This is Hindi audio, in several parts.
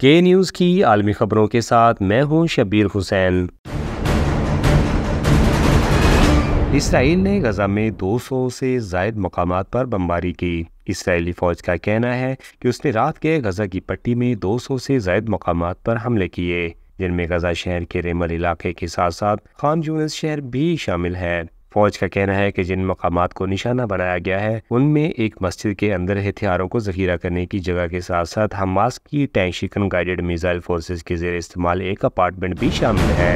के न्यूज़ की आलमी खबरों के साथ मैं हूं शबीर हुसैन इसराइल ने गजा में 200 से जायद मकाम पर बमबारी की इसराइली फौज का कहना है कि उसने रात के गजा की पट्टी में 200 से जायद मकाम पर हमले किए जिनमें गजा शहर के रेमल इलाके के साथ साथ खान जूनस शहर भी शामिल है फौज का कहना है कि जिन मकाम को निशाना बनाया गया है उनमें एक मस्जिद के अंदर हथियारों को जखीरा करने की जगह के साथ साथ हमास की टैंक गाइडेड मिजाइल फोर्सेज के जेर इस्तेमाल एक अपार्टमेंट भी शामिल है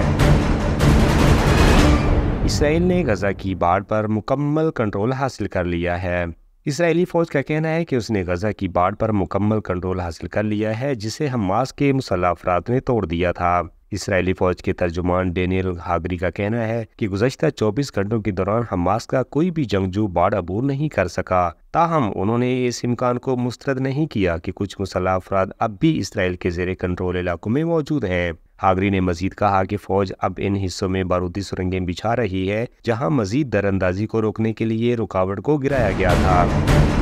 इसराइल ने गजा की बाढ़ पर मुकम्मल कंट्रोल हासिल कर लिया है इसराइली फौज का कहना है कि उसने गजा की बाढ़ पर मुकम्मल कंट्रोल हासिल कर लिया है जिसे हमास के मुसल्ला अफराद ने तोड़ दिया था इसराइली फौज के तर्जुमान डेनियल हागरी का कहना है कि गुजशत 24 घंटों के दौरान हमास का कोई भी जंगजू बाढ़ अबूर नहीं कर सका ताहम उन्होंने इस इम्कान को मुस्तरद नहीं किया कि कुछ मुसल्ह अफराद अब भी इसराइल के जेर कंट्रोल इलाकों में मौजूद हैं हागरी ने मजीद कहा कि फौज अब इन हिस्सों में बारूदी सुरंगें बिछा रही है जहाँ मजीद दरअंदाजी को रोकने के लिए रुकावट को गिराया गया था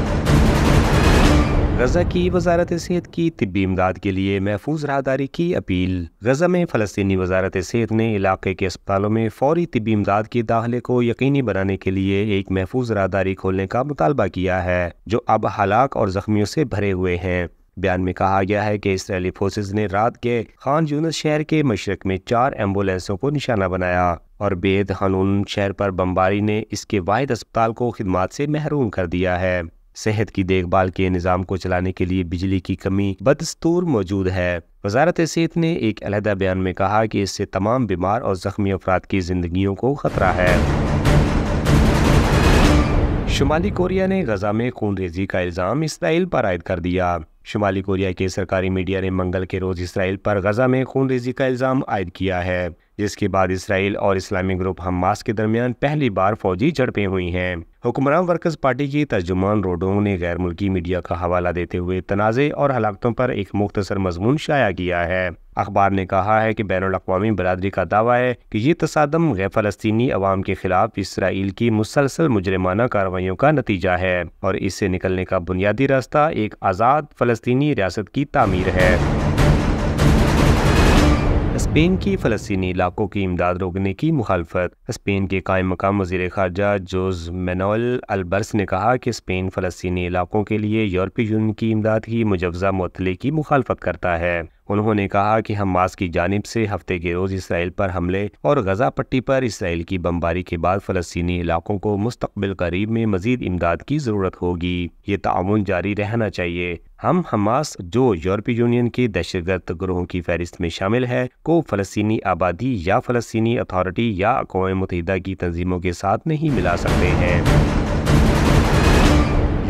गजा की वजारत सेहत की तबी इमदाद के लिए महफूज राहदारी की अपील गजा में फलस्तनी वजारत सेहत ने इलाके के अस्पतालों में फौरी तबी इमदाद के दाखिले को यकीनी बनाने के लिए एक महफूज राहदारी खोलने का मुतालबा किया है जो अब हलाक और जख्मियों से भरे हुए हैं बयान में कहा गया है कि इसराइली फोर्सेज ने रात के खान यूनस शहर के मशरक में चार एम्बुलेंसों को निशाना बनाया और बेद हनून शहर पर बमबारी ने इसके वाहिद अस्पताल को खिदमत से महरूम कर दिया है सेहत की देखभाल के निज़ाम को चलाने के लिए बिजली की कमी बदस्तूर मौजूद है वजारत सेहत ने एक अलहदा बयान में कहा कि इससे तमाम बीमार और ज़ख्मी अफराद की जिंदगियों को ख़तरा है शुमाली कोरिया ने गजा में खून रेजी का इल्ज़ाम इसराइल पर आयद कर दिया शुमाली कोरिया के सरकारी मीडिया ने मंगल के रोज़ इसराइल पर गजा में खून रेजी का इल्ज़ाम आयद किया है जिसके बाद इसराइल और इस्लामी ग्रुप हमास के दरमियान पहली बार फौजी झड़पें हुई हैं हुक्मरान वर्कर्स पार्टी की तर्जुमान रोडों ने गैर मुल्की मीडिया का हवाला देते हुए तनाज़े और हलाकतों पर एक मुख्तसर मजमून शाया किया है अखबार ने कहा है कि बैन अवी बरदरी का दावा है कि ये तसादम गैर फलस्तनी अवाम के खिलाफ इसराइल की मुसलसल मुजरमाना कार्रवाइयों का नतीजा है और इससे निकलने का बुनियादी रास्ता एक आज़ाद फलस्तनी रियासत की तमीर है स्पेन की फलस्तनी इलाकों की इमदाद रोकने की मुखालफत स्पेन के कायम मकाम वजी खारजा जोज मेनोल अलबर्स ने कहा कि स्पेन फलस्तनी इलाकों के लिए यूरोपीय यूनियन की इमदाद की मुजवजा मतले की मुखालफत करता है उन्होंने कहा कि हमास की जानब से हफ्ते के रोज इसराइल पर हमले और गजा पट्टी पर इसराइल की बमबारी के बाद फलस्तनी इलाकों को मुस्तबिल करीब में मजीद इमदाद की जरूरत होगी ये तान जारी रहना चाहिए हम हमास जो यूरोपीय यूनियन के दहशतगर्द ग्रोहों की फहरिस्त में शामिल है को फलस्तनी आबादी या फलस्तनी अथॉरिटी या अकवा मुतहदा की तंजीमों के साथ नहीं मिला सकते हैं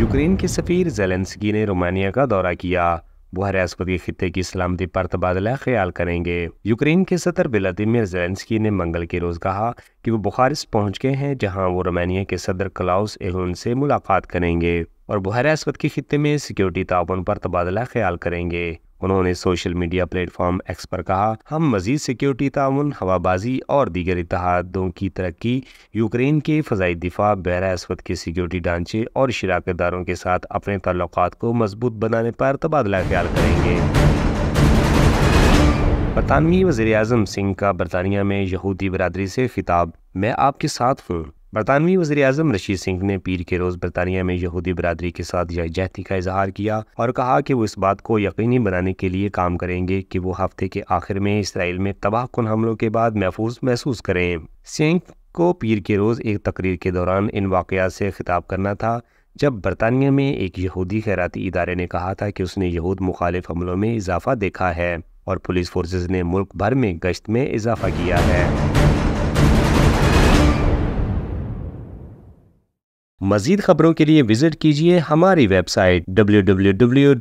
यूक्रेन के सफ़ीर जेलेंसकी ने रोमानिया का दौरा किया बुहराज पर खत्े की सलामती पर तबादला ख्याल करेंगे यूक्रेन के सदर व्लादिमिर जेलेंस्की ने मंगल के रोज कहा कि वो बुखारिस पहुंच गए हैं जहां वो रोमानिया के सदर क्लाउस एहुन से मुलाकात करेंगे और बुहरास्पत के खत्े में सिक्योरिटी ताउन पर तबादला ख्याल करेंगे उन्होंने सोशल मीडिया प्लेटफॉर्म एक्स पर कहा हम मजीद सिक्योरिटी ताउन हवाबाजी और दीगर इतिहादों की तरक्की यूक्रेन के फजाई दिफा बहरा असवद के सिक्योरिटी ढांचे और शराकत दारों के साथ अपने तल्लक को मजबूत बनाने पर तबादला ख्याल करेंगे बरतानवी वजीर अजम सिंह का बरतानिया में यहूदी बरदरी से खिताब मैं आपके साथ हूँ बरतानवी वजी अजम रशीद सिंह ने पीर के रोज़ बरतानिया में यहूदी बरदरी के साथ यकजहती का इजहार किया और कहा कि वो इस बात को यकीनी बनाने के लिए काम करेंगे कि वो हफ्ते के आखिर में इसराइल में तबाह कन हमलों के बाद महफूज महसूस करें सिंह को पीर के रोज़ एक तकरीर के दौरान इन वाक़ात से खिताब करना था जब बरतानिया में एक यहूदी खैराती इदारे ने कहा था कि उसने यहूद मुखालिफ हमलों में इजाफा देखा है और पुलिस फोर्सेज ने मुल्क भर में गश्त में इजाफा किया है मजीद खबरों के लिए विजिट कीजिए हमारी वेबसाइट डब्ल्यू